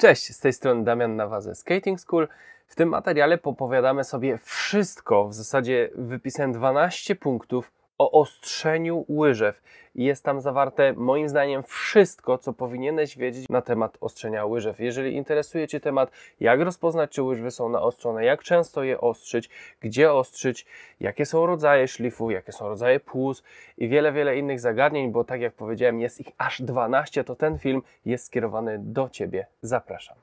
Cześć, z tej strony Damian wazę Skating School. W tym materiale popowiadamy sobie wszystko. W zasadzie wypisałem 12 punktów, o ostrzeniu łyżew. Jest tam zawarte moim zdaniem wszystko, co powinieneś wiedzieć na temat ostrzenia łyżew. Jeżeli interesuje Cię temat, jak rozpoznać, czy łyżwy są naostrzone, jak często je ostrzyć, gdzie ostrzyć, jakie są rodzaje szlifu, jakie są rodzaje płus i wiele, wiele innych zagadnień, bo tak jak powiedziałem, jest ich aż 12, to ten film jest skierowany do Ciebie. Zapraszam.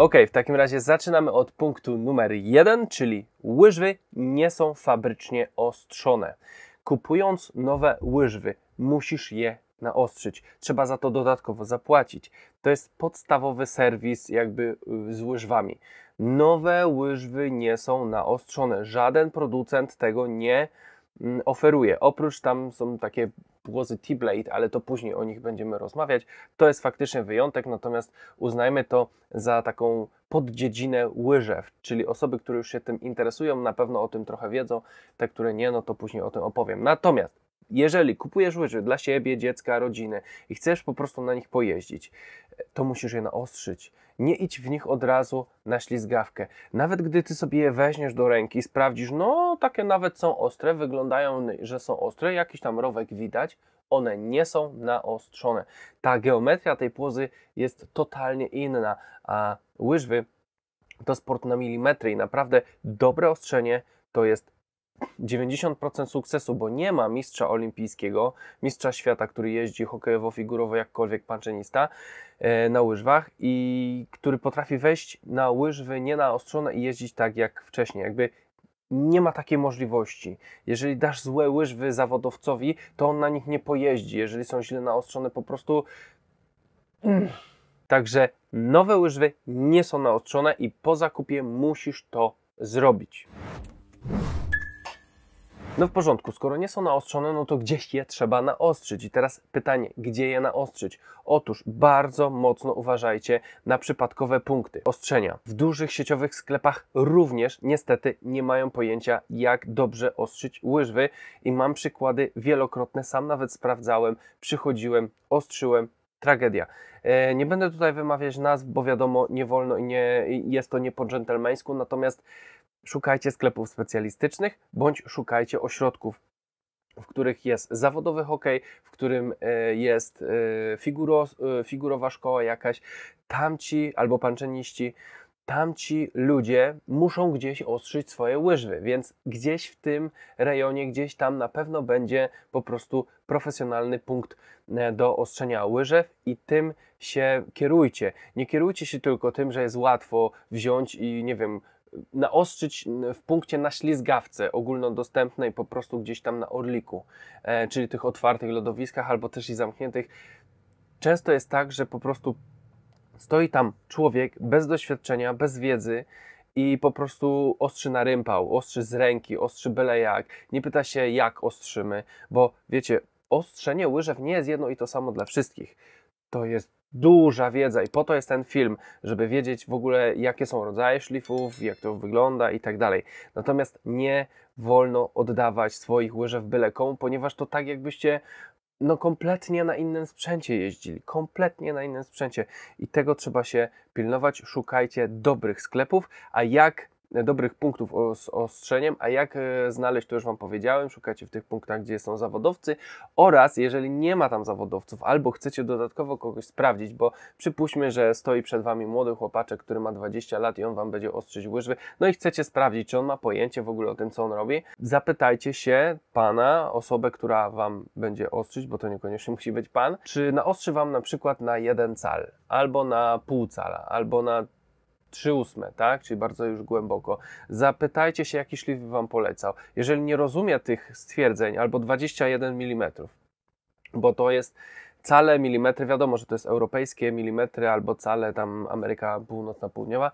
Ok, w takim razie zaczynamy od punktu numer jeden, czyli łyżwy nie są fabrycznie ostrzone. Kupując nowe łyżwy, musisz je naostrzyć. Trzeba za to dodatkowo zapłacić. To jest podstawowy serwis jakby y, z łyżwami. Nowe łyżwy nie są naostrzone. Żaden producent tego nie mm, oferuje. Oprócz tam są takie płozy T-Blade, ale to później o nich będziemy rozmawiać. To jest faktycznie wyjątek, natomiast uznajmy to za taką poddziedzinę łyżew, czyli osoby, które już się tym interesują, na pewno o tym trochę wiedzą, te, które nie, no to później o tym opowiem. Natomiast jeżeli kupujesz łyżwy dla siebie, dziecka, rodziny i chcesz po prostu na nich pojeździć, to musisz je naostrzyć. Nie idź w nich od razu na ślizgawkę. Nawet gdy ty sobie je weźmiesz do ręki i sprawdzisz, no takie nawet są ostre, wyglądają, że są ostre, jakiś tam rowek widać, one nie są naostrzone. Ta geometria tej płozy jest totalnie inna, a łyżwy to sport na milimetry i naprawdę dobre ostrzenie to jest 90% sukcesu, bo nie ma mistrza olimpijskiego, mistrza świata, który jeździ hokejowo-figurowo jakkolwiek panczynista e, na łyżwach i który potrafi wejść na łyżwy nie naostrzone i jeździć tak jak wcześniej. Jakby nie ma takiej możliwości. Jeżeli dasz złe łyżwy zawodowcowi, to on na nich nie pojeździ. Jeżeli są źle naostrzone, po prostu. Także nowe łyżwy nie są naostrzone i po zakupie musisz to zrobić. No w porządku, skoro nie są naostrzone, no to gdzieś je trzeba naostrzyć. I teraz pytanie, gdzie je naostrzyć? Otóż bardzo mocno uważajcie na przypadkowe punkty ostrzenia. W dużych sieciowych sklepach również niestety nie mają pojęcia, jak dobrze ostrzyć łyżwy i mam przykłady wielokrotne, sam nawet sprawdzałem, przychodziłem, ostrzyłem, tragedia. E, nie będę tutaj wymawiać nazw, bo wiadomo, nie wolno i nie, jest to nie po dżentelmeńsku, natomiast szukajcie sklepów specjalistycznych bądź szukajcie ośrodków, w których jest zawodowy hokej, w którym e, jest e, figuro, e, figurowa szkoła jakaś. Tamci albo panczeniści tamci ludzie muszą gdzieś ostrzyć swoje łyżwy, więc gdzieś w tym rejonie, gdzieś tam na pewno będzie po prostu profesjonalny punkt do ostrzenia łyżew i tym się kierujcie. Nie kierujcie się tylko tym, że jest łatwo wziąć i nie wiem, naostrzyć mm, w punkcie na ślizgawce ogólnodostępnej po prostu gdzieś tam na Orliku, e, czyli tych otwartych lodowiskach albo też i zamkniętych. Często jest tak, że po prostu stoi tam człowiek bez doświadczenia, bez wiedzy i po prostu ostrzy na rympał, ostrzy z ręki, ostrzy byle jak. Nie pyta się jak ostrzymy, bo wiecie, ostrzenie łyżew nie jest jedno i to samo dla wszystkich. To jest duża wiedza i po to jest ten film, żeby wiedzieć w ogóle jakie są rodzaje szlifów, jak to wygląda i tak dalej. Natomiast nie wolno oddawać swoich łyżew byle komu, ponieważ to tak jakbyście no kompletnie na innym sprzęcie jeździli, kompletnie na innym sprzęcie i tego trzeba się pilnować. Szukajcie dobrych sklepów, a jak dobrych punktów z ostrzeniem, a jak e, znaleźć, to już Wam powiedziałem, szukajcie w tych punktach, gdzie są zawodowcy oraz jeżeli nie ma tam zawodowców albo chcecie dodatkowo kogoś sprawdzić, bo przypuśćmy, że stoi przed Wami młody chłopaczek, który ma 20 lat i on Wam będzie ostrzyć łyżwy, no i chcecie sprawdzić, czy on ma pojęcie w ogóle o tym, co on robi, zapytajcie się Pana, osobę, która Wam będzie ostrzyć, bo to niekoniecznie musi być Pan, czy naostrzy Wam na przykład na jeden cal, albo na pół cala, albo na 3 ósme, tak? Czyli bardzo już głęboko. Zapytajcie się, jaki szlif wam polecał. Jeżeli nie rozumie tych stwierdzeń, albo 21 mm, bo to jest cale, milimetry, wiadomo, że to jest europejskie milimetry albo cale tam Ameryka Północna, Południowa,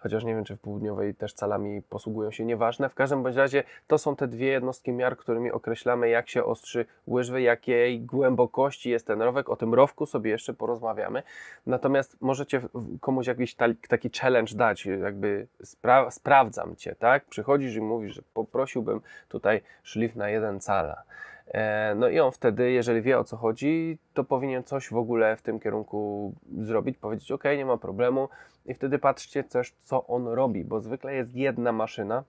chociaż nie wiem, czy w południowej też calami posługują się, nieważne. W każdym bądź razie to są te dwie jednostki miar, którymi określamy, jak się ostrzy łyżwy, jakiej głębokości jest ten rowek. O tym rowku sobie jeszcze porozmawiamy. Natomiast możecie komuś jakiś taki challenge dać, jakby spra sprawdzam cię, tak? Przychodzisz i mówisz, że poprosiłbym tutaj szlif na jeden cala. E, no i on wtedy, jeżeli wie o co chodzi, to powinien coś w ogóle w tym kierunku zrobić, powiedzieć: OK, nie ma problemu. I wtedy patrzcie też, co on robi, bo zwykle jest jedna maszyna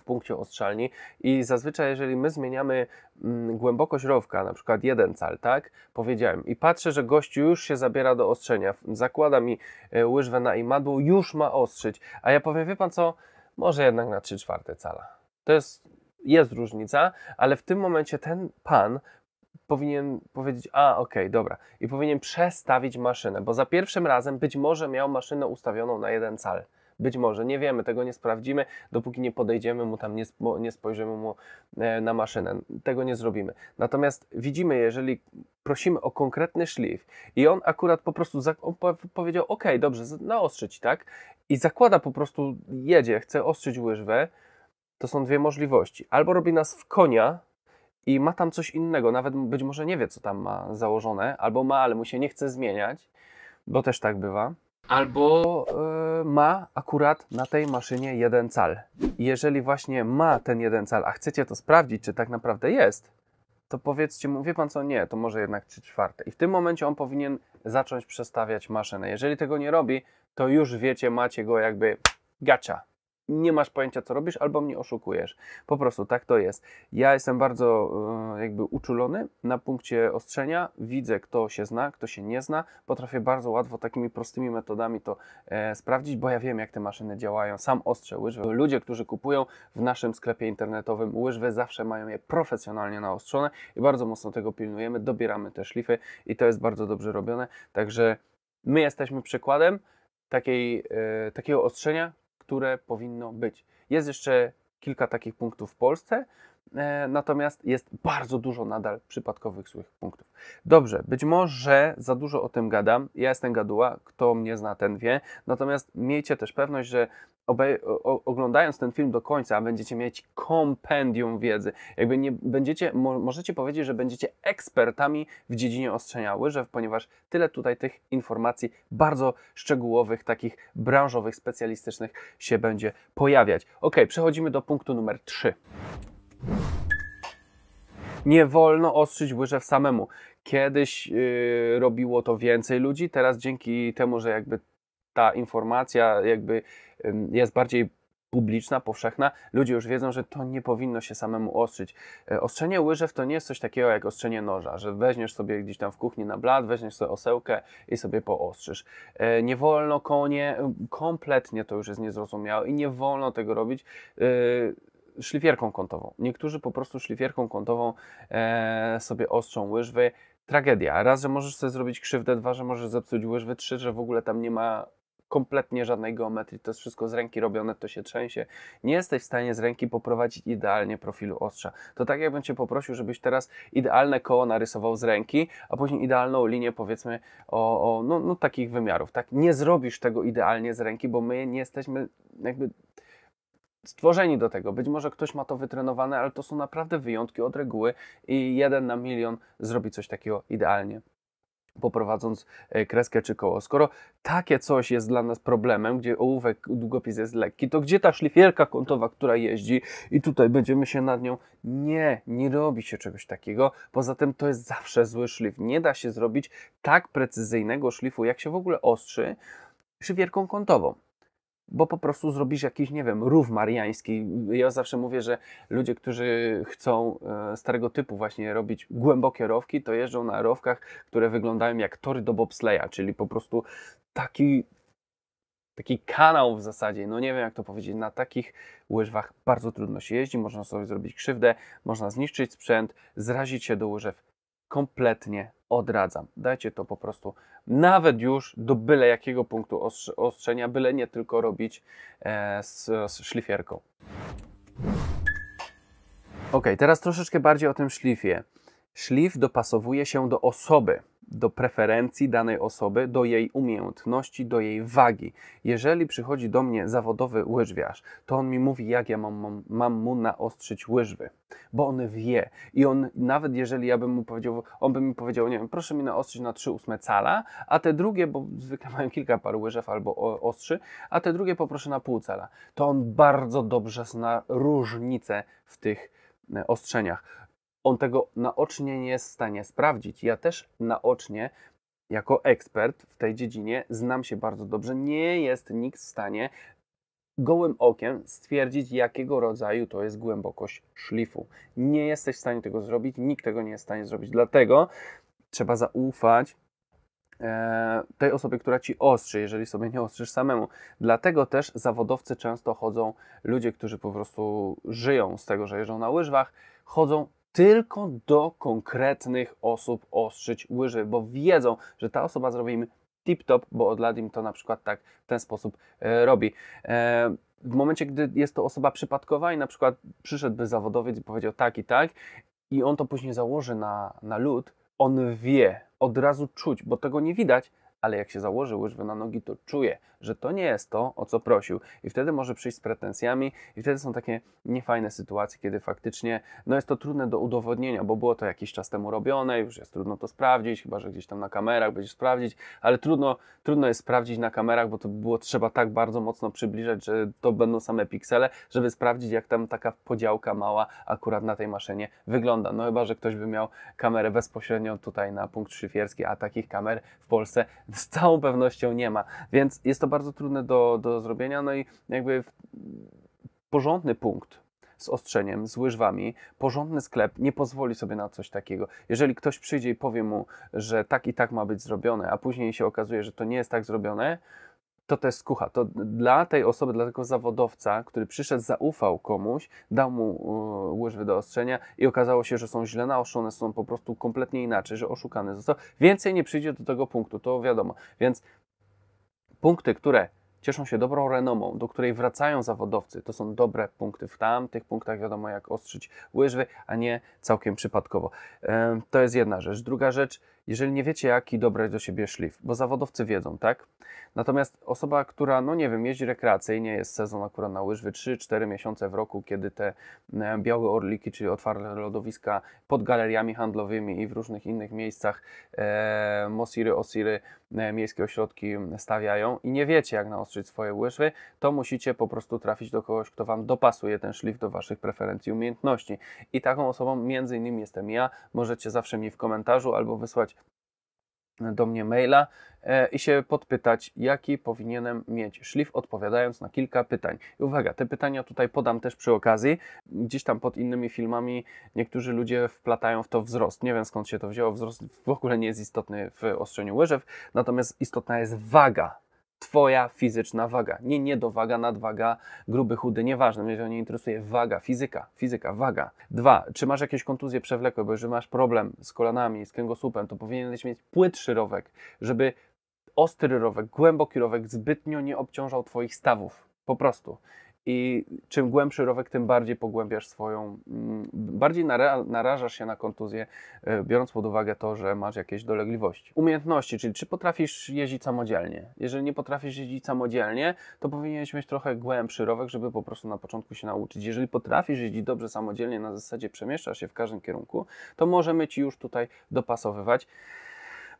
w punkcie ostrzalni i zazwyczaj, jeżeli my zmieniamy mm, głębokość rowka, na przykład jeden cal, tak, powiedziałem, i patrzę, że gościu już się zabiera do ostrzenia, zakłada mi e, łyżwę na imadło, już ma ostrzyć, a ja powiem, wie pan co, może jednak na 3 czwarte cala. To jest jest różnica, ale w tym momencie ten pan powinien powiedzieć, a okej, okay, dobra, i powinien przestawić maszynę, bo za pierwszym razem być może miał maszynę ustawioną na jeden cal. Być może, nie wiemy, tego nie sprawdzimy, dopóki nie podejdziemy mu tam, nie, nie spojrzymy mu e, na maszynę. Tego nie zrobimy. Natomiast widzimy, jeżeli prosimy o konkretny szlif i on akurat po prostu powiedział, ok, dobrze, naostrzyć, tak? I zakłada po prostu, jedzie, chce ostrzyć łyżwę, to są dwie możliwości. Albo robi nas w konia i ma tam coś innego, nawet być może nie wie, co tam ma założone, albo ma, ale mu się nie chce zmieniać, bo też tak bywa. Albo yy, ma akurat na tej maszynie jeden cal. Jeżeli właśnie ma ten jeden cal, a chcecie to sprawdzić, czy tak naprawdę jest, to powiedzcie mu, wie pan co, nie, to może jednak trzy czwarte. I w tym momencie on powinien zacząć przestawiać maszynę. Jeżeli tego nie robi, to już wiecie, macie go jakby gacza nie masz pojęcia, co robisz, albo mnie oszukujesz. Po prostu tak to jest. Ja jestem bardzo e, jakby uczulony na punkcie ostrzenia. Widzę, kto się zna, kto się nie zna. Potrafię bardzo łatwo takimi prostymi metodami to e, sprawdzić, bo ja wiem, jak te maszyny działają. Sam ostrze łyżwy. Ludzie, którzy kupują w naszym sklepie internetowym łyżwy, zawsze mają je profesjonalnie naostrzone i bardzo mocno tego pilnujemy. Dobieramy te szlify i to jest bardzo dobrze robione. Także my jesteśmy przykładem takiej, e, takiego ostrzenia, które powinno być. Jest jeszcze kilka takich punktów w Polsce, E, natomiast jest bardzo dużo nadal przypadkowych złych punktów. Dobrze, być może za dużo o tym gadam, ja jestem gaduła, kto mnie zna, ten wie, natomiast miejcie też pewność, że oglądając ten film do końca będziecie mieć kompendium wiedzy. Jakby nie będziecie, mo możecie powiedzieć, że będziecie ekspertami w dziedzinie ostrzenia łyżew, ponieważ tyle tutaj tych informacji bardzo szczegółowych, takich branżowych, specjalistycznych się będzie pojawiać. Ok, przechodzimy do punktu numer 3. Nie wolno ostrzyć łyżew samemu. Kiedyś yy, robiło to więcej ludzi, teraz dzięki temu, że jakby ta informacja jakby yy, jest bardziej publiczna, powszechna, ludzie już wiedzą, że to nie powinno się samemu ostrzyć. E, ostrzenie łyżew to nie jest coś takiego jak ostrzenie noża, że weźmiesz sobie gdzieś tam w kuchni na blat, weźmiesz sobie osełkę i sobie poostrzysz. E, nie wolno konie, kompletnie to już jest niezrozumiałe i nie wolno tego robić. E, szlifierką kątową. Niektórzy po prostu szlifierką kątową e, sobie ostrzą łyżwy. Tragedia. Raz, że możesz sobie zrobić krzywdę, dwa, że możesz zepsuć łyżwy, trzy, że w ogóle tam nie ma kompletnie żadnej geometrii, to jest wszystko z ręki robione, to się trzęsie. Nie jesteś w stanie z ręki poprowadzić idealnie profilu ostrza. To tak jakbym Cię poprosił, żebyś teraz idealne koło narysował z ręki, a później idealną linię powiedzmy o, o no, no, takich wymiarów. Tak, nie zrobisz tego idealnie z ręki, bo my nie jesteśmy jakby stworzeni do tego. Być może ktoś ma to wytrenowane, ale to są naprawdę wyjątki od reguły i jeden na milion zrobi coś takiego idealnie poprowadząc e, kreskę czy koło. Skoro takie coś jest dla nas problemem, gdzie ołówek długopis jest lekki, to gdzie ta szlifierka kątowa, która jeździ i tutaj będziemy się nad nią... Nie, nie robi się czegoś takiego. Poza tym to jest zawsze zły szlif. Nie da się zrobić tak precyzyjnego szlifu, jak się w ogóle ostrzy, szlifierką kątową bo po prostu zrobisz jakiś, nie wiem, rów mariański. Ja zawsze mówię, że ludzie, którzy chcą e, starego typu właśnie robić głębokie rowki, to jeżdżą na rowkach, które wyglądają jak tory do bobsleja, czyli po prostu taki, taki kanał w zasadzie, no nie wiem jak to powiedzieć, na takich łyżwach bardzo trudno się jeździ, można sobie zrobić krzywdę, można zniszczyć sprzęt, zrazić się do łyżew kompletnie odradzam. Dajcie to po prostu nawet już do byle jakiego punktu ostrzenia, byle nie tylko robić e, z, z szlifierką. Ok, teraz troszeczkę bardziej o tym szlifie. Szlif dopasowuje się do osoby, do preferencji danej osoby, do jej umiejętności, do jej wagi. Jeżeli przychodzi do mnie zawodowy łyżwiarz, to on mi mówi, jak ja mam, mam, mam mu naostrzyć łyżwy, bo on wie. I on, nawet jeżeli ja bym mu powiedział, on by mi powiedział, nie wiem, proszę mi naostrzyć na 3 ósme cala, a te drugie, bo zwykle mają kilka par łyżew albo ostrzy, a te drugie poproszę na pół cala. To on bardzo dobrze zna różnicę w tych e, ostrzeniach on tego naocznie nie jest w stanie sprawdzić. Ja też naocznie, jako ekspert w tej dziedzinie, znam się bardzo dobrze. Nie jest nikt w stanie gołym okiem stwierdzić, jakiego rodzaju to jest głębokość szlifu. Nie jesteś w stanie tego zrobić, nikt tego nie jest w stanie zrobić. Dlatego trzeba zaufać e, tej osobie, która ci ostrzy, jeżeli sobie nie ostrzysz samemu. Dlatego też zawodowcy często chodzą, ludzie, którzy po prostu żyją z tego, że jeżdżą na łyżwach, chodzą tylko do konkretnych osób ostrzyć łyży, bo wiedzą, że ta osoba zrobi im tip-top, bo od lat im to na przykład tak w ten sposób e, robi. E, w momencie, gdy jest to osoba przypadkowa i na przykład przyszedłby zawodowiec i powiedział tak i tak i on to później założy na, na lód, on wie, od razu czuć, bo tego nie widać, ale jak się założy łyżwę na nogi, to czuje, że to nie jest to, o co prosił. I wtedy może przyjść z pretensjami, i wtedy są takie niefajne sytuacje, kiedy faktycznie no jest to trudne do udowodnienia, bo było to jakiś czas temu robione, już jest trudno to sprawdzić, chyba że gdzieś tam na kamerach będzie sprawdzić, ale trudno, trudno jest sprawdzić na kamerach, bo to było trzeba tak bardzo mocno przybliżać, że to będą same piksele, żeby sprawdzić, jak tam taka podziałka mała akurat na tej maszynie wygląda. No chyba, że ktoś by miał kamerę bezpośrednio tutaj na punkt szyfierski, a takich kamer w Polsce z całą pewnością nie ma. Więc jest to bardzo trudne do, do zrobienia. No i jakby porządny punkt z ostrzeniem, z łyżwami, porządny sklep nie pozwoli sobie na coś takiego. Jeżeli ktoś przyjdzie i powie mu, że tak i tak ma być zrobione, a później się okazuje, że to nie jest tak zrobione, to też skucha. To dla tej osoby, dla tego zawodowca, który przyszedł, zaufał komuś, dał mu e, łyżwy do ostrzenia i okazało się, że są źle naoszone, są po prostu kompletnie inaczej, że oszukany został. Więcej nie przyjdzie do tego punktu, to wiadomo. Więc punkty, które cieszą się dobrą renomą, do której wracają zawodowcy, to są dobre punkty. W tamtych punktach wiadomo, jak ostrzyć łyżwy, a nie całkiem przypadkowo. E, to jest jedna rzecz. Druga rzecz, jeżeli nie wiecie, jaki dobrać do siebie szlif, bo zawodowcy wiedzą, tak? Natomiast osoba, która, no nie wiem, jeździ rekreacyjnie, jest sezon akurat na łyżwy 3-4 miesiące w roku, kiedy te e, białe orliki, czyli otwarte lodowiska pod galeriami handlowymi i w różnych innych miejscach e, mosiry, osiry, e, miejskie ośrodki stawiają i nie wiecie, jak naostrzyć swoje łyżwy, to musicie po prostu trafić do kogoś, kto Wam dopasuje ten szlif do Waszych preferencji, umiejętności. I taką osobą między innymi jestem ja. Możecie zawsze mi w komentarzu albo wysłać do mnie maila e, i się podpytać, jaki powinienem mieć szlif, odpowiadając na kilka pytań. I uwaga, te pytania tutaj podam też przy okazji. Gdzieś tam pod innymi filmami niektórzy ludzie wplatają w to wzrost. Nie wiem skąd się to wzięło. Wzrost w ogóle nie jest istotny w ostrzeniu łyżew, natomiast istotna jest waga Twoja fizyczna waga. Nie niedowaga, nadwaga, gruby, chudy, nieważne. Mnie nie interesuje waga, fizyka, fizyka, waga. Dwa, czy masz jakieś kontuzje przewlekłe, bo jeżeli masz problem z kolanami, z kręgosłupem, to powinieneś mieć płytszy rowek, żeby ostry rowek, głęboki rowek zbytnio nie obciążał Twoich stawów. Po prostu. I czym głębszy rowek, tym bardziej pogłębiasz swoją, mm, bardziej narażasz się na kontuzję, e, biorąc pod uwagę to, że masz jakieś dolegliwości. Umiejętności, czyli czy potrafisz jeździć samodzielnie. Jeżeli nie potrafisz jeździć samodzielnie, to powinieneś mieć trochę głębszy rowek, żeby po prostu na początku się nauczyć. Jeżeli potrafisz jeździć dobrze samodzielnie, na zasadzie przemieszczasz się w każdym kierunku, to możemy Ci już tutaj dopasowywać.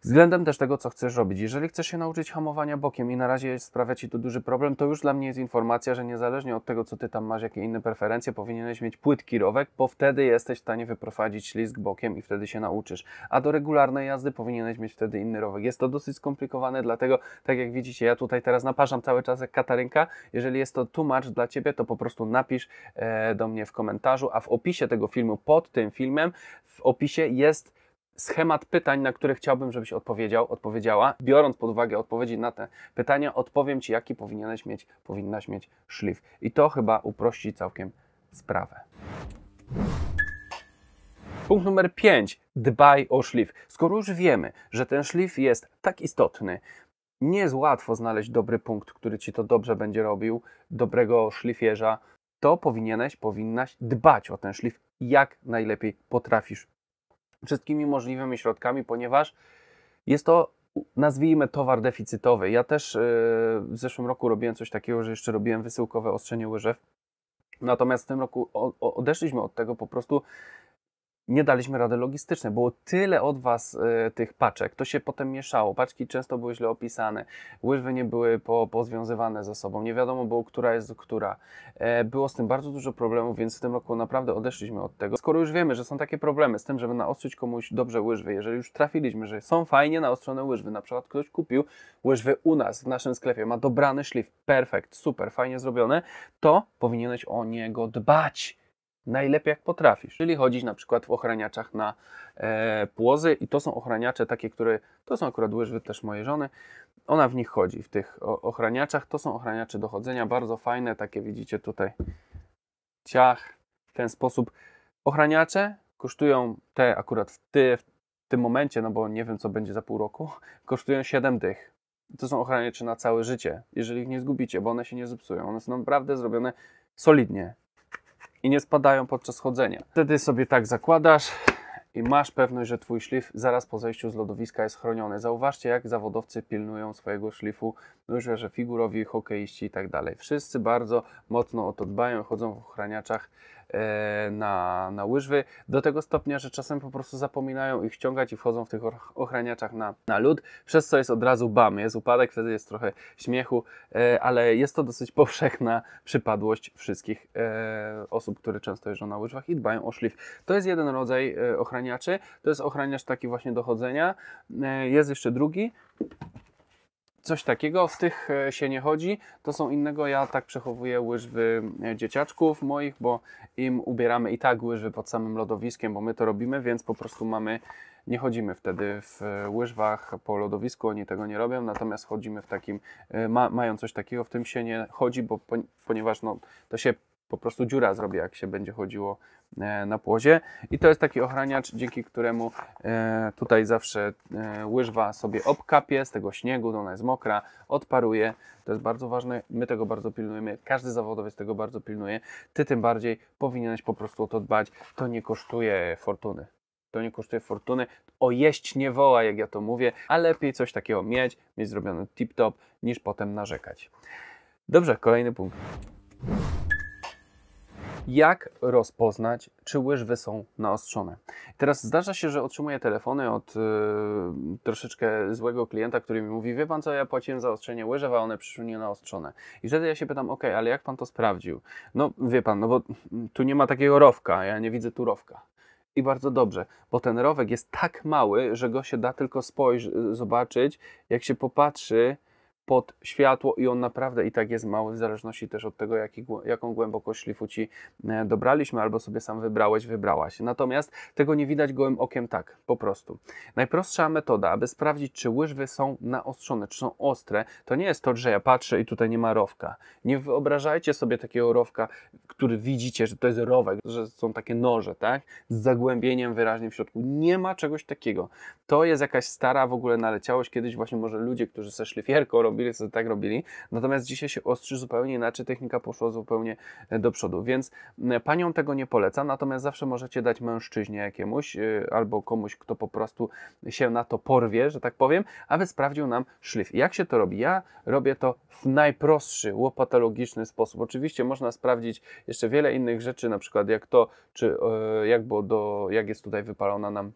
Względem też tego, co chcesz robić. Jeżeli chcesz się nauczyć hamowania bokiem i na razie sprawia Ci to duży problem, to już dla mnie jest informacja, że niezależnie od tego, co Ty tam masz, jakie inne preferencje, powinieneś mieć płytki rowek, bo wtedy jesteś w stanie wyprowadzić ślizg bokiem i wtedy się nauczysz. A do regularnej jazdy powinieneś mieć wtedy inny rowek. Jest to dosyć skomplikowane, dlatego tak jak widzicie, ja tutaj teraz naparzam cały czas jak Katarynka. Jeżeli jest to much dla Ciebie, to po prostu napisz e, do mnie w komentarzu, a w opisie tego filmu, pod tym filmem, w opisie jest schemat pytań, na które chciałbym, żebyś odpowiedział, odpowiedziała. Biorąc pod uwagę odpowiedzi na te pytania, odpowiem Ci, jaki powinieneś mieć, powinnaś mieć szlif. I to chyba uprości całkiem sprawę. Punkt numer 5. Dbaj o szlif. Skoro już wiemy, że ten szlif jest tak istotny, nie jest łatwo znaleźć dobry punkt, który ci to dobrze będzie robił, dobrego szlifierza, to powinieneś, powinnaś dbać o ten szlif jak najlepiej potrafisz wszystkimi możliwymi środkami, ponieważ jest to, nazwijmy, towar deficytowy. Ja też e, w zeszłym roku robiłem coś takiego, że jeszcze robiłem wysyłkowe ostrzenie łyżew. Natomiast w tym roku odeszliśmy od tego po prostu nie daliśmy rady logistycznej. Było tyle od Was y, tych paczek, to się potem mieszało. Paczki często były źle opisane, łyżwy nie były po, pozwiązywane ze sobą, nie wiadomo było, która jest która. E, było z tym bardzo dużo problemów, więc w tym roku naprawdę odeszliśmy od tego. Skoro już wiemy, że są takie problemy z tym, żeby naostrzyć komuś dobrze łyżwy, jeżeli już trafiliśmy, że są fajnie naostrzone łyżwy, na przykład ktoś kupił łyżwy u nas w naszym sklepie, ma dobrany szlif, perfekt, super, fajnie zrobione, to powinieneś o niego dbać najlepiej jak potrafisz. Czyli chodzić na przykład w ochraniaczach na e, płozy i to są ochraniacze takie, które, to są akurat łyżwy też mojej żony, ona w nich chodzi, w tych ochraniaczach, to są ochraniacze do chodzenia, bardzo fajne, takie widzicie tutaj, ciach, w ten sposób. Ochraniacze kosztują te akurat w, ty, w tym momencie, no bo nie wiem co będzie za pół roku, kosztują 7 dych. To są ochraniacze na całe życie, jeżeli ich nie zgubicie, bo one się nie zepsują. One są naprawdę zrobione solidnie i nie spadają podczas chodzenia. Wtedy sobie tak zakładasz i masz pewność, że Twój szlif zaraz po zejściu z lodowiska jest chroniony. Zauważcie, jak zawodowcy pilnują swojego szlifu, no już no że figurowi, hokeiści i tak dalej. Wszyscy bardzo mocno o to dbają, chodzą w ochraniaczach E, na, na łyżwy, do tego stopnia, że czasem po prostu zapominają ich ściągać i wchodzą w tych ochraniaczach na, na lód, przez co jest od razu bam, jest upadek, wtedy jest trochę śmiechu, e, ale jest to dosyć powszechna przypadłość wszystkich e, osób, które często jeżdżą na łyżwach i dbają o szlif. To jest jeden rodzaj ochraniaczy, to jest ochraniacz taki właśnie dochodzenia, jest jeszcze drugi, coś takiego, w tych e, się nie chodzi, to są innego, ja tak przechowuję łyżwy e, dzieciaczków moich, bo im ubieramy i tak łyżwy pod samym lodowiskiem, bo my to robimy, więc po prostu mamy, nie chodzimy wtedy w e, łyżwach po lodowisku, oni tego nie robią, natomiast chodzimy w takim, ma, mają coś takiego, w tym się nie chodzi, bo ponieważ no, to się po prostu dziura zrobi, jak się będzie chodziło e, na płozie. I to jest taki ochraniacz, dzięki któremu e, tutaj zawsze e, łyżwa sobie obkapie z tego śniegu, no ona jest mokra, odparuje. To jest bardzo ważne, my tego bardzo pilnujemy, każdy zawodowiec tego bardzo pilnuje. Ty tym bardziej powinieneś po prostu o to dbać. To nie kosztuje fortuny. To nie kosztuje fortuny. O jeść nie woła, jak ja to mówię, a lepiej coś takiego mieć, mieć zrobione tip-top, niż potem narzekać. Dobrze, kolejny punkt jak rozpoznać, czy łyżwy są naostrzone. Teraz zdarza się, że otrzymuję telefony od y, troszeczkę złego klienta, który mi mówi, wie pan co, ja płaciłem za ostrzenie łyżew, a one przyszły nie naostrzone. I wtedy ja się pytam, ok, ale jak pan to sprawdził? No wie pan, no bo tu nie ma takiego rowka, ja nie widzę tu rowka. I bardzo dobrze, bo ten rowek jest tak mały, że go się da tylko spojrzeć, zobaczyć, jak się popatrzy, pod światło i on naprawdę i tak jest mały, w zależności też od tego, jaki, jaką głębokość szlifu Ci e, dobraliśmy, albo sobie sam wybrałeś, wybrałaś. Natomiast tego nie widać gołym okiem tak, po prostu. Najprostsza metoda, aby sprawdzić, czy łyżwy są naostrzone, czy są ostre, to nie jest to, że ja patrzę i tutaj nie ma rowka. Nie wyobrażajcie sobie takiego rowka, który widzicie, że to jest rowek, że są takie noże, tak? Z zagłębieniem wyraźnie w środku. Nie ma czegoś takiego. To jest jakaś stara w ogóle naleciałość. Kiedyś właśnie może ludzie, którzy ze szlifierką robią robili, co tak robili. Natomiast dzisiaj się ostrzy zupełnie inaczej, technika poszła zupełnie e, do przodu. Więc panią tego nie polecam, natomiast zawsze możecie dać mężczyźnie jakiemuś e, albo komuś, kto po prostu się na to porwie, że tak powiem, aby sprawdził nam szlif. Jak się to robi? Ja robię to w najprostszy, łopatologiczny sposób. Oczywiście można sprawdzić jeszcze wiele innych rzeczy, na przykład jak to, czy e, jak, było do, jak jest tutaj wypalona nam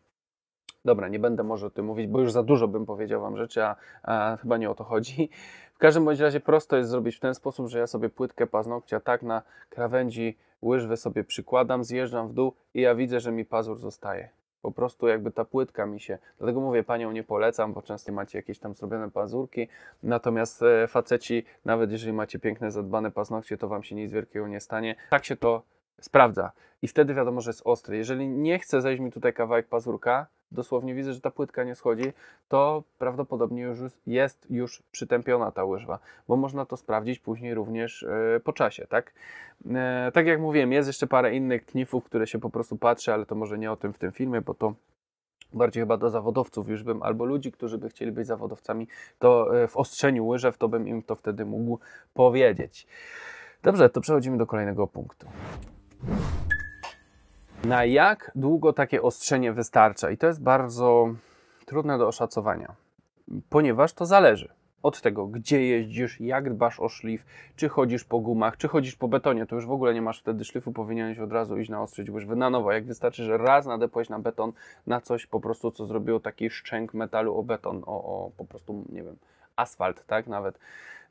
Dobra, nie będę może o tym mówić, bo już za dużo bym powiedział Wam rzeczy, a, a chyba nie o to chodzi. W każdym bądź razie prosto jest zrobić w ten sposób, że ja sobie płytkę paznokcia tak na krawędzi łyżwy sobie przykładam, zjeżdżam w dół i ja widzę, że mi pazur zostaje. Po prostu jakby ta płytka mi się. Dlatego mówię, panią nie polecam, bo często macie jakieś tam zrobione pazurki. Natomiast e, faceci, nawet jeżeli macie piękne, zadbane paznokcie, to wam się nic wielkiego nie stanie. Tak się to sprawdza. I wtedy wiadomo, że jest ostry. Jeżeli nie chce zejść mi tutaj kawałek pazurka, dosłownie widzę, że ta płytka nie schodzi, to prawdopodobnie już jest już przytępiona ta łyżwa, bo można to sprawdzić później również e, po czasie, tak? E, tak jak mówiłem, jest jeszcze parę innych knifów, które się po prostu patrzy, ale to może nie o tym w tym filmie, bo to bardziej chyba do zawodowców już bym, albo ludzi, którzy by chcieli być zawodowcami, to e, w ostrzeniu łyżew, to bym im to wtedy mógł powiedzieć. Dobrze, to przechodzimy do kolejnego punktu. Na jak długo takie ostrzenie wystarcza? I to jest bardzo trudne do oszacowania, ponieważ to zależy od tego, gdzie jeździsz, jak dbasz o szlif, czy chodzisz po gumach, czy chodzisz po betonie, to już w ogóle nie masz wtedy szlifu, powinieneś od razu iść na ostrzyć łyżwy na nowo. Jak wystarczy, że raz nadepłeś na beton, na coś po prostu, co zrobiło taki szczęk metalu o beton, o, o po prostu, nie wiem, asfalt, tak, nawet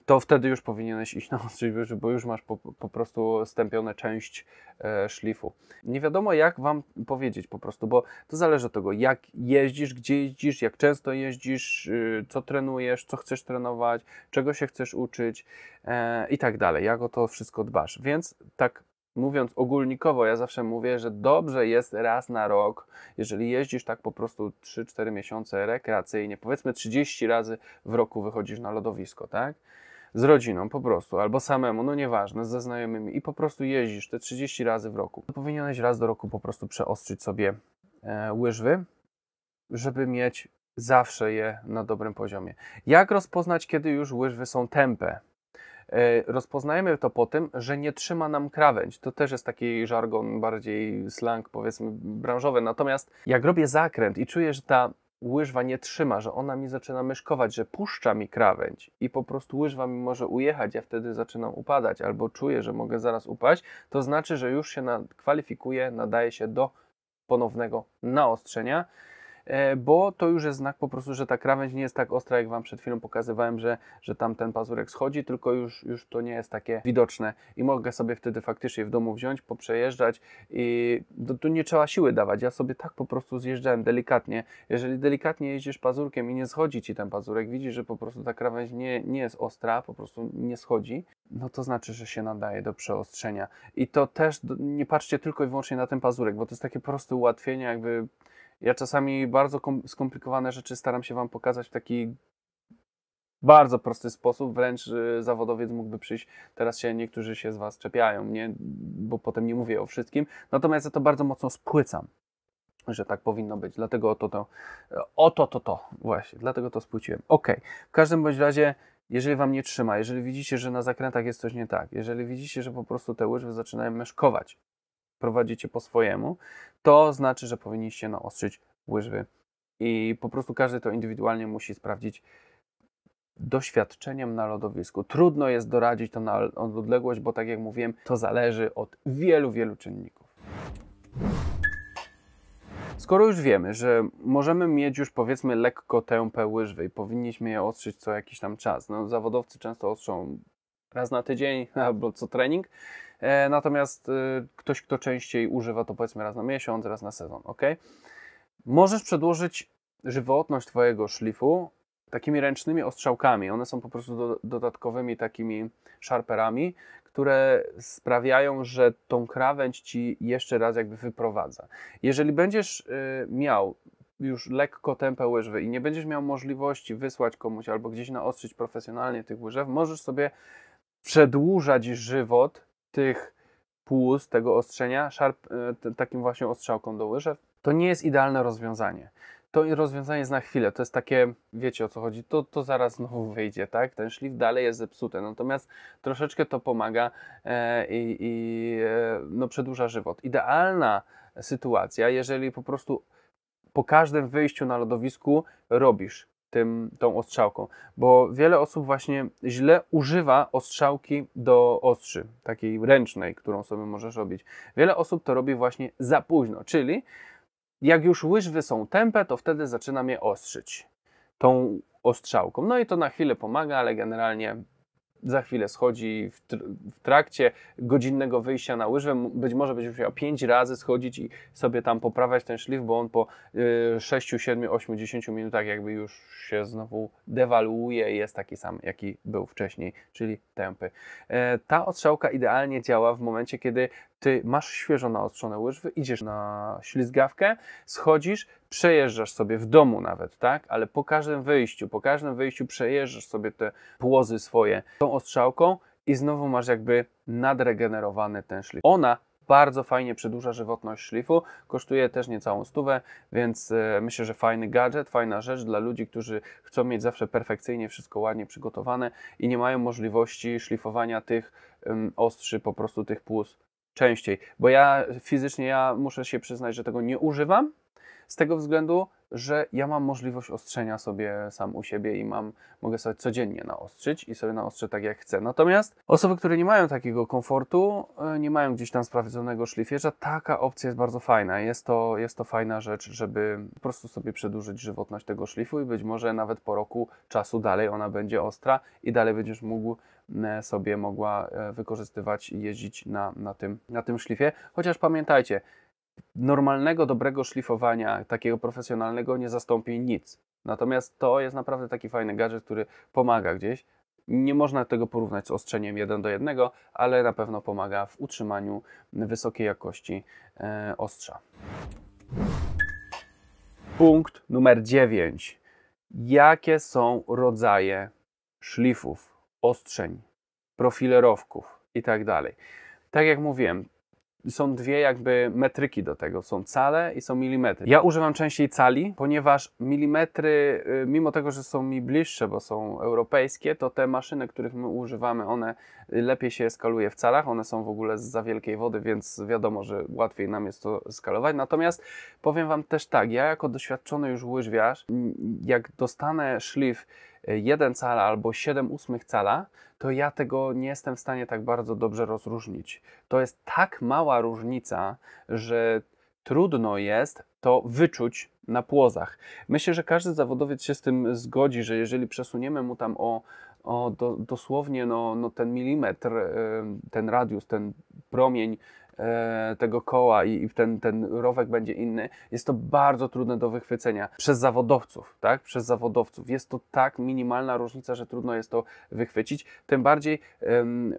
to wtedy już powinieneś iść na ostrzywisz, bo już masz po, po prostu stępione część e, szlifu. Nie wiadomo, jak wam powiedzieć po prostu, bo to zależy od tego, jak jeździsz, gdzie jeździsz, jak często jeździsz, y, co trenujesz, co chcesz trenować, czego się chcesz uczyć e, i tak dalej, jak o to wszystko dbasz. Więc tak mówiąc ogólnikowo, ja zawsze mówię, że dobrze jest raz na rok, jeżeli jeździsz tak po prostu 3-4 miesiące rekreacyjnie, powiedzmy 30 razy w roku wychodzisz na lodowisko, tak? z rodziną po prostu, albo samemu, no nieważne, ze znajomymi i po prostu jeździsz te 30 razy w roku, to powinieneś raz do roku po prostu przeostrzyć sobie e, łyżwy, żeby mieć zawsze je na dobrym poziomie. Jak rozpoznać, kiedy już łyżwy są tępe? E, rozpoznajemy to po tym, że nie trzyma nam krawędź. To też jest taki żargon, bardziej slang, powiedzmy, branżowy. Natomiast jak robię zakręt i czuję, że ta łyżwa nie trzyma, że ona mi zaczyna myszkować, że puszcza mi krawędź i po prostu łyżwa mi może ujechać, ja wtedy zaczynam upadać albo czuję, że mogę zaraz upaść, to znaczy, że już się kwalifikuje, nadaje się do ponownego naostrzenia. E, bo to już jest znak po prostu, że ta krawędź nie jest tak ostra, jak Wam przed chwilą pokazywałem, że, że tam ten pazurek schodzi, tylko już, już to nie jest takie widoczne i mogę sobie wtedy faktycznie w domu wziąć, poprzejeżdżać i do, tu nie trzeba siły dawać, ja sobie tak po prostu zjeżdżałem delikatnie. Jeżeli delikatnie jeździsz pazurkiem i nie schodzi Ci ten pazurek, widzisz, że po prostu ta krawędź nie, nie jest ostra, po prostu nie schodzi, no to znaczy, że się nadaje do przeostrzenia. I to też, nie patrzcie tylko i wyłącznie na ten pazurek, bo to jest takie proste ułatwienie, jakby ja czasami bardzo skomplikowane rzeczy staram się Wam pokazać w taki bardzo prosty sposób, wręcz y, zawodowiec mógłby przyjść. Teraz się niektórzy się z Was czepiają, nie? bo potem nie mówię o wszystkim. Natomiast ja to bardzo mocno spłycam, że tak powinno być. Dlatego oto to, oto to, to właśnie, dlatego to spłyciłem. Ok, w każdym bądź razie, jeżeli Wam nie trzyma, jeżeli widzicie, że na zakrętach jest coś nie tak, jeżeli widzicie, że po prostu te łyżwy zaczynają meszkować, prowadzicie po swojemu, to znaczy, że powinniście naostrzyć łyżwy. I po prostu każdy to indywidualnie musi sprawdzić doświadczeniem na lodowisku. Trudno jest doradzić to na odległość, bo tak jak mówiłem, to zależy od wielu, wielu czynników. Skoro już wiemy, że możemy mieć już powiedzmy lekko tępe łyżwy i powinniśmy je ostrzyć co jakiś tam czas, no zawodowcy często ostrzą raz na tydzień albo co trening, E, natomiast y, ktoś, kto częściej używa, to powiedzmy raz na miesiąc, raz na sezon, ok? Możesz przedłużyć żywotność Twojego szlifu takimi ręcznymi ostrzałkami. One są po prostu do, dodatkowymi takimi szarperami, które sprawiają, że tą krawędź ci jeszcze raz jakby wyprowadza. Jeżeli będziesz y, miał już lekko tempę łyżwy i nie będziesz miał możliwości wysłać komuś albo gdzieś naostrzyć profesjonalnie tych łyżew, możesz sobie przedłużać żywot tych płuc, tego ostrzenia, szarp, e, takim właśnie ostrzałką do łyżew. To nie jest idealne rozwiązanie. To rozwiązanie jest na chwilę, to jest takie, wiecie o co chodzi, to, to zaraz znowu wyjdzie, tak? Ten szlif dalej jest zepsuty, natomiast troszeczkę to pomaga e, i, i e, no, przedłuża żywot. Idealna sytuacja, jeżeli po prostu po każdym wyjściu na lodowisku robisz tym, tą ostrzałką, bo wiele osób właśnie źle używa ostrzałki do ostrzy, takiej ręcznej, którą sobie możesz robić. Wiele osób to robi właśnie za późno, czyli jak już łyżwy są tępe, to wtedy zaczynam je ostrzyć tą ostrzałką. No i to na chwilę pomaga, ale generalnie za chwilę schodzi w, trakcie godzinnego wyjścia na łyżwę. Być może będzie musiał pięć razy schodzić i sobie tam poprawiać ten szlif, bo on po y, 6, 7, 8, 10 minutach jakby już się znowu dewaluuje i jest taki sam, jaki był wcześniej, czyli tępy. E, ta ostrzałka idealnie działa w momencie, kiedy ty masz świeżo naostrzone łyżwy, idziesz na ślizgawkę, schodzisz, przejeżdżasz sobie w domu nawet, tak? Ale po każdym wyjściu, po każdym wyjściu przejeżdżasz sobie te płozy swoje tą ostrzałką i znowu masz jakby nadregenerowany ten szlif. Ona bardzo fajnie przedłuża żywotność szlifu, kosztuje też niecałą stówę, więc e, myślę, że fajny gadżet, fajna rzecz dla ludzi, którzy chcą mieć zawsze perfekcyjnie wszystko ładnie przygotowane i nie mają możliwości szlifowania tych ostrzy, po prostu tych płus częściej, bo ja fizycznie, ja muszę się przyznać, że tego nie używam, z tego względu, że ja mam możliwość ostrzenia sobie sam u siebie i mam, mogę sobie codziennie naostrzyć i sobie naostrzę tak jak chcę. Natomiast osoby, które nie mają takiego komfortu, e, nie mają gdzieś tam sprawdzonego szlifierza, taka opcja jest bardzo fajna. Jest to, jest to fajna rzecz, żeby po prostu sobie przedłużyć żywotność tego szlifu i być może nawet po roku czasu dalej ona będzie ostra i dalej będziesz mógł E, sobie mogła e, wykorzystywać i jeździć na, na, tym, na tym szlifie. Chociaż pamiętajcie, normalnego, dobrego szlifowania, takiego profesjonalnego, nie zastąpi nic. Natomiast to jest naprawdę taki fajny gadżet, który pomaga gdzieś. Nie można tego porównać z ostrzeniem 1 do 1, ale na pewno pomaga w utrzymaniu wysokiej jakości e, ostrza. Punkt numer 9. Jakie są rodzaje szlifów? ostrzeń, profilerowków i tak dalej. Tak jak mówiłem, są dwie jakby metryki do tego. Są cale i są milimetry. Ja używam częściej cali, ponieważ milimetry, y, mimo tego, że są mi bliższe, bo są europejskie, to te maszyny, których my używamy, one y, lepiej się skaluje w calach. One są w ogóle z za wielkiej wody, więc wiadomo, że łatwiej nam jest to skalować. Natomiast powiem Wam też tak, ja jako doświadczony już łyżwiarz, jak dostanę szlif 1 cala albo 7 ósmych cala, to ja tego nie jestem w stanie tak bardzo dobrze rozróżnić. To jest tak mała różnica, że trudno jest to wyczuć na płozach. Myślę, że każdy zawodowiec się z tym zgodzi, że jeżeli przesuniemy mu tam o, o do, dosłownie no, no ten milimetr, y, ten radius, ten promień E, tego koła i, ten, ten rowek będzie inny, jest to bardzo trudne do wychwycenia przez zawodowców, tak? Przez zawodowców. Jest to tak minimalna różnica, że trudno jest to wychwycić. Tym bardziej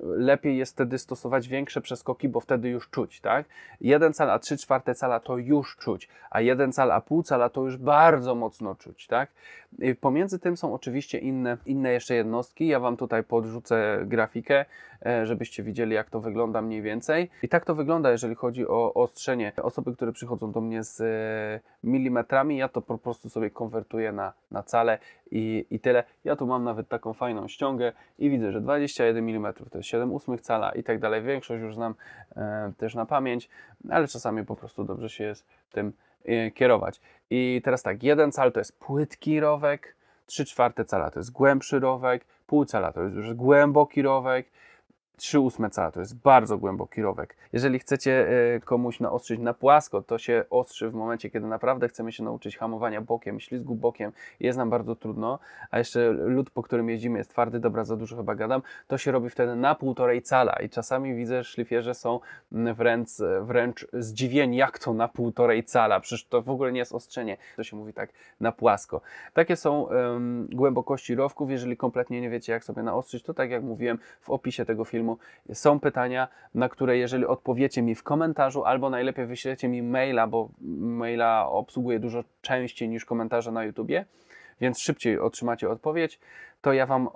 lepiej jest wtedy stosować większe przeskoki, bo wtedy już czuć, tak? Jeden cal, a trzy czwarte cala to już czuć, a jeden cal, a pół cala to już bardzo mocno czuć, tak? Y, pomiędzy tym są oczywiście inne, inne jeszcze jednostki. Ja Wam tutaj podrzucę grafikę, e, żebyście widzieli, jak to wygląda mniej więcej. I tak to wygląda, jeżeli chodzi o ostrzenie. Osoby, które przychodzą do mnie z e, milimetrami, ja to po prostu sobie konwertuję na, na cale i, i tyle. Ja tu mam nawet taką fajną ściągę i widzę, że 21 mm to jest 7 cala i tak dalej. Większość już znam e, też na pamięć, ale czasami po prostu dobrze się jest tym Y, kierować. I teraz tak, jeden cal to jest płytki rowek, trzy czwarte cala to jest głębszy rowek, pół cala to jest już głęboki rowek, trzy ósme cala, to jest bardzo głęboki rowek. Jeżeli chcecie e, komuś naostrzyć na płasko, to się ostrzy w momencie, kiedy naprawdę chcemy się nauczyć hamowania bokiem, ślizgu bokiem. Jest nam bardzo trudno, a jeszcze lód, po którym jeździmy jest twardy, dobra, za dużo chyba gadam, to się robi wtedy na półtorej cala i czasami widzę, że szlifierze są wręcz, wręcz zdziwieni, jak to na półtorej cala, przecież to w ogóle nie jest ostrzenie, to się mówi tak na płasko. Takie są głębokości rowków, jeżeli kompletnie nie wiecie, jak sobie naostrzyć, to tak jak mówiłem w opisie tego filmu, są pytania, na które jeżeli odpowiecie mi w komentarzu, albo najlepiej wyślecie mi maila, bo maila obsługuję dużo częściej niż komentarze na YouTubie, więc szybciej otrzymacie odpowiedź, to ja Wam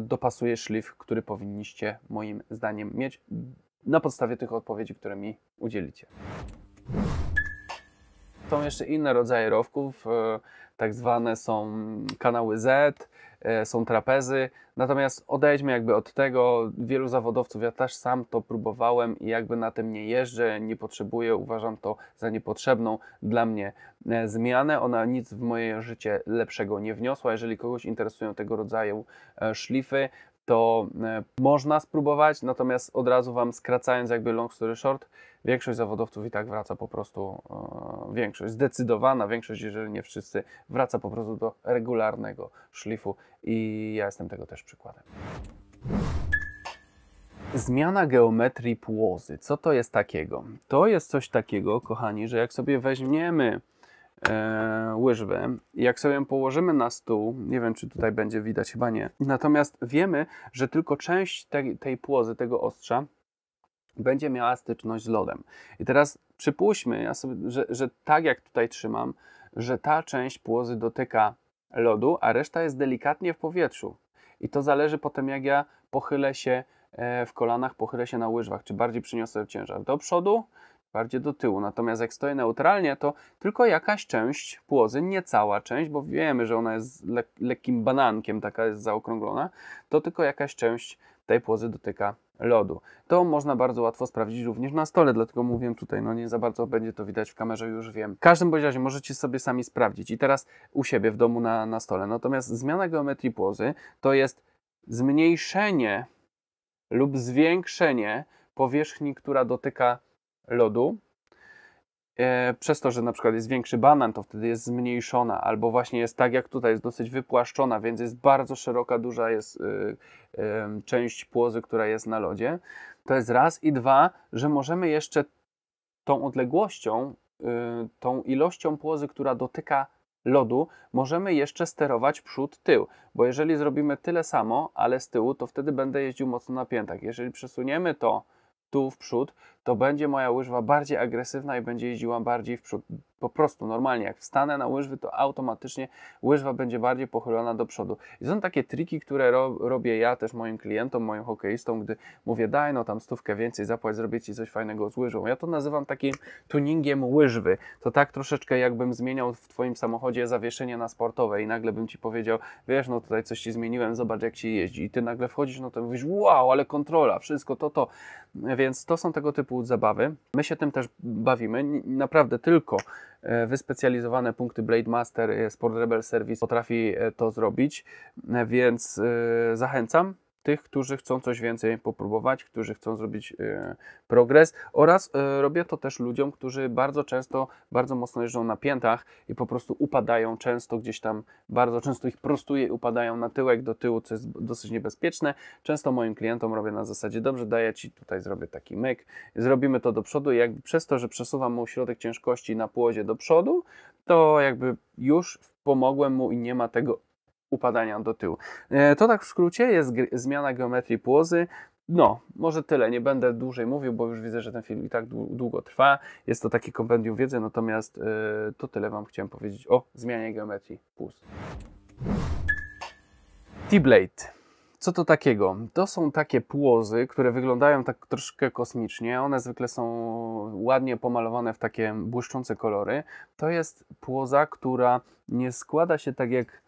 dopasuję szlif, który powinniście moim zdaniem mieć na podstawie tych odpowiedzi, które mi udzielicie. Są jeszcze inne rodzaje rowków, e, tak zwane są kanały Z, E, są trapezy. Natomiast odejdźmy jakby od tego, wielu zawodowców, ja też sam to próbowałem i jakby na tym nie jeżdżę, nie potrzebuję, uważam to za niepotrzebną dla mnie e, zmianę. Ona nic w moje życie lepszego nie wniosła. Jeżeli kogoś interesują tego rodzaju e, szlify, to e, można spróbować, natomiast od razu Wam skracając jakby long story short, większość zawodowców i tak wraca po prostu, e, większość, zdecydowana większość, jeżeli nie wszyscy, wraca po prostu do regularnego szlifu i ja jestem tego też przykładem. Zmiana geometrii płozy. Co to jest takiego? To jest coś takiego, kochani, że jak sobie weźmiemy e, łyżwy. Jak sobie ją położymy na stół, nie wiem czy tutaj będzie widać, chyba nie. Natomiast wiemy, że tylko część tej, tej płozy, tego ostrza będzie miała styczność z lodem. I teraz przypuśćmy, ja sobie, że, że tak jak tutaj trzymam, że ta część płozy dotyka lodu, a reszta jest delikatnie w powietrzu. I to zależy potem, jak ja pochylę się e, w kolanach, pochylę się na łyżwach, czy bardziej przyniosę ciężar do przodu, bardziej do tyłu. Natomiast jak stoję neutralnie, to tylko jakaś część płozy, nie cała część, bo wiemy, że ona jest le lekkim banankiem, taka jest zaokrąglona, to tylko jakaś część tej płozy dotyka lodu. To można bardzo łatwo sprawdzić również na stole, dlatego mówiłem tutaj, no nie za bardzo będzie to widać w kamerze, już wiem. W każdym bądź razie możecie sobie sami sprawdzić i teraz u siebie w domu na, na stole. Natomiast zmiana geometrii płozy to jest zmniejszenie lub zwiększenie powierzchni, która dotyka lodu. E, przez to, że na przykład jest większy banan, to wtedy jest zmniejszona, albo właśnie jest tak jak tutaj, jest dosyć wypłaszczona, więc jest bardzo szeroka, duża jest y, część płozy, która jest na lodzie. To jest raz i dwa, że możemy jeszcze tą odległością, y, tą ilością płozy, która dotyka lodu, możemy jeszcze sterować przód, tył, bo jeżeli zrobimy tyle samo, ale z tyłu, to wtedy będę jeździł mocno na piętach. Jeżeli przesuniemy to tu w przód, to będzie moja łyżwa bardziej agresywna i będzie jeździła bardziej w przód po prostu normalnie jak wstanę na łyżwy, to automatycznie łyżwa będzie bardziej pochylona do przodu. I są takie triki, które ro, robię ja też moim klientom, moim hokeistom, gdy mówię daj no tam stówkę więcej zapłać, zrobię Ci coś fajnego z łyżwą. Ja to nazywam takim tuningiem łyżwy. To tak troszeczkę jakbym zmieniał w Twoim samochodzie zawieszenie na sportowe i nagle bym Ci powiedział, wiesz no tutaj coś Ci zmieniłem, zobacz jak ci jeździ. I Ty nagle wchodzisz no to mówisz wow, ale kontrola, wszystko to, to. Więc to są tego typu zabawy. My się tym też bawimy. Naprawdę tylko E, wyspecjalizowane punkty Blade Master e, Sport Rebel Service potrafi e, to zrobić, więc zachęcam tych, którzy chcą coś więcej popróbować, którzy chcą zrobić e, progres oraz y, robię to też ludziom, którzy bardzo często, bardzo mocno jeżdżą na piętach i po prostu upadają często gdzieś tam, bardzo często ich prostuje i upadają na tyłek do tyłu, co jest dosyć niebezpieczne. Często moim klientom robię na zasadzie, dobrze, daję Ci tutaj, zrobię taki myk, zrobimy to do przodu i jakby przez to, że przesuwam mu środek ciężkości na płodzie do przodu, to jakby już pomogłem mu i nie ma tego upadania do tyłu. E, to tak w skrócie jest zmiana geometrii płozy. No, może tyle, nie będę dłużej mówił, bo już widzę, że ten film i tak długo trwa. Jest to taki kompendium wiedzy, natomiast e, to tyle Wam chciałem powiedzieć o zmianie geometrii płóz. T-Blade. Co to takiego? To są takie płozy, które wyglądają tak troszkę kosmicznie. One zwykle są ładnie pomalowane w takie błyszczące kolory. To jest płoza, która nie składa się tak jak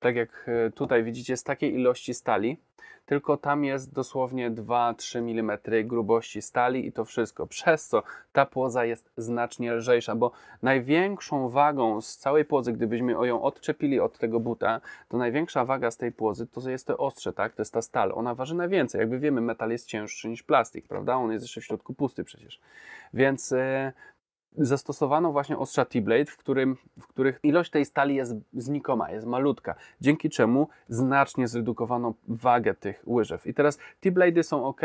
tak jak e, tutaj widzicie, z takiej ilości stali, tylko tam jest dosłownie 2-3 mm grubości stali i to wszystko, przez co ta płoza jest znacznie lżejsza, bo największą wagą z całej płozy, gdybyśmy ją odczepili od tego buta, to największa waga z tej płozy to jest to ostrze, tak? To jest ta stal. Ona waży najwięcej. Jakby wiemy, metal jest cięższy niż plastik, prawda? On jest jeszcze w środku pusty przecież. Więc e, zastosowano właśnie ostrza T-Blade, w, którym, w których ilość tej stali jest znikoma, jest malutka, dzięki czemu znacznie zredukowano wagę tych łyżew. I teraz t blady są ok,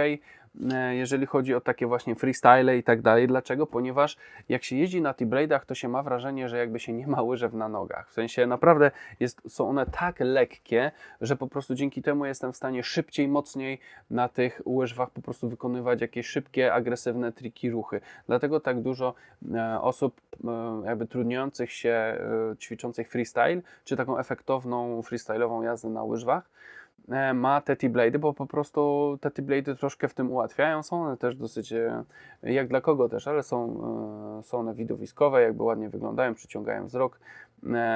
E, jeżeli chodzi o takie właśnie freestyle i tak dalej. Dlaczego? Ponieważ jak się jeździ na T-Blade'ach, to się ma wrażenie, że jakby się nie ma łyżew na nogach. W sensie naprawdę jest, są one tak lekkie, że po prostu dzięki temu jestem w stanie szybciej, mocniej na tych łyżwach po prostu wykonywać jakieś szybkie, agresywne triki, ruchy. Dlatego tak dużo e, osób e, jakby trudniących się, ćwiczących freestyle, czy taką efektowną freestyle'ową jazdę na łyżwach, E, ma te T-Blade'y, bo po prostu te T-Blade'y troszkę w tym ułatwiają. Są one też dosyć, e, jak dla kogo też, ale są, e, są one widowiskowe, jakby ładnie wyglądają, przyciągają wzrok,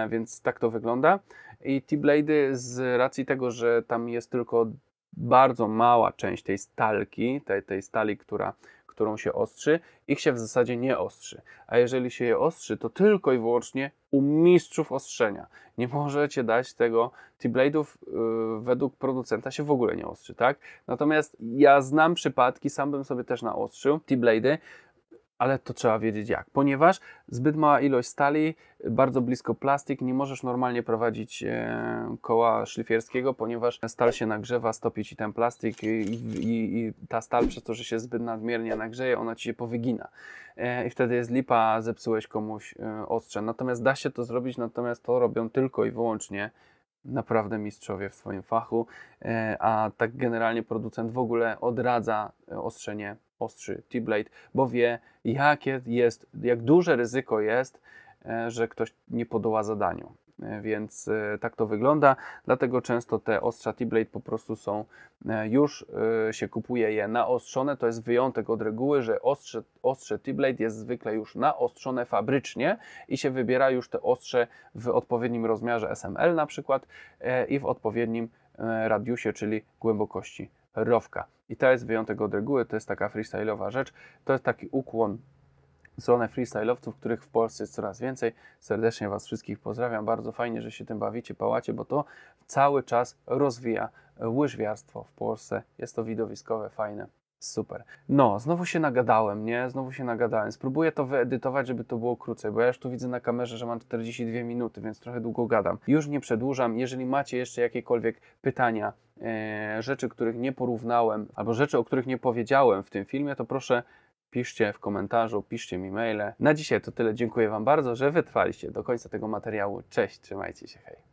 więc tak to wygląda. I T-Blade'y z racji tego, że tam jest tylko bardzo mała część tej stalki, tej, tej stali, która którą się ostrzy, ich się w zasadzie nie ostrzy. A jeżeli się je ostrzy, to tylko i wyłącznie u mistrzów ostrzenia. Nie możecie dać tego. T-blade'ów yy, według producenta się w ogóle nie ostrzy, tak? Natomiast ja znam przypadki, sam bym sobie też naostrzył T-blade'y, ale to trzeba wiedzieć jak, ponieważ zbyt mała ilość stali, bardzo blisko plastik, nie możesz normalnie prowadzić e, koła szlifierskiego, ponieważ stal się nagrzewa, stopić ci ten plastik i, i, i, ta stal przez to, że się zbyt nadmiernie nagrzeje, ona ci się powygina e, i wtedy jest lipa, zepsułeś komuś e, ostrze. Natomiast da się to zrobić, natomiast to robią tylko i wyłącznie naprawdę mistrzowie w swoim fachu, a tak generalnie producent w ogóle odradza ostrzenie ostrzy T-Blade, bo wie, jakie jest, jak duże ryzyko jest, e, że ktoś nie podoła zadaniu. E, więc e, tak to wygląda, dlatego często te ostrza T-Blade po prostu są, już się kupuje je naostrzone. To jest wyjątek od reguły, że ostrze, ostrze T-Blade jest zwykle już naostrzone fabrycznie i się wybiera już te ostrze w odpowiednim rozmiarze SML na przykład i w odpowiednim radiusie, czyli głębokości rowka. I to jest wyjątek od reguły, to jest taka freestyle'owa rzecz, to jest taki ukłon w stronę freestyle'owców, których w Polsce jest coraz więcej. Serdecznie Was wszystkich pozdrawiam, bardzo fajnie, że się tym bawicie, pałacie, bo to cały czas rozwija łyżwiarstwo w Polsce. Jest to widowiskowe, fajne. Super. No, znowu się nagadałem, nie? Znowu się nagadałem. Spróbuję to wyedytować, żeby to było krócej, bo ja już tu widzę na kamerze, że mam 42 minuty, więc trochę długo gadam. Już nie przedłużam. Jeżeli macie jeszcze jakiekolwiek pytania, e, rzeczy, których nie porównałem, albo rzeczy, o których nie powiedziałem w tym filmie, to proszę piszcie w komentarzu, piszcie mi maile. Na dzisiaj to tyle. Dziękuję Wam bardzo, że wytrwaliście do końca tego materiału. Cześć, trzymajcie się, hej.